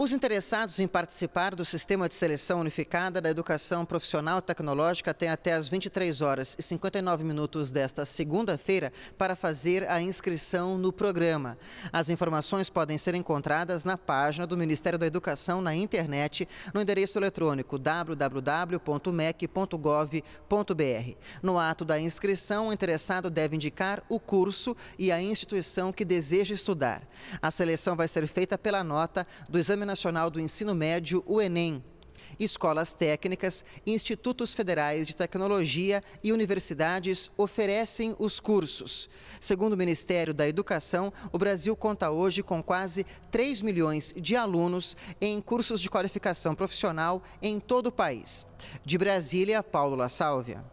Os interessados em participar do Sistema de Seleção Unificada da Educação Profissional Tecnológica têm até as 23 horas e 59 minutos desta segunda-feira para fazer a inscrição no programa. As informações podem ser encontradas na página do Ministério da Educação na internet no endereço eletrônico www.mec.gov.br. No ato da inscrição, o interessado deve indicar o curso e a instituição que deseja estudar. A seleção vai ser feita pela nota do exame Nacional do Ensino Médio, o Enem, escolas técnicas, institutos federais de tecnologia e universidades oferecem os cursos. Segundo o Ministério da Educação, o Brasil conta hoje com quase 3 milhões de alunos em cursos de qualificação profissional em todo o país. De Brasília, Paulo La Sálvia.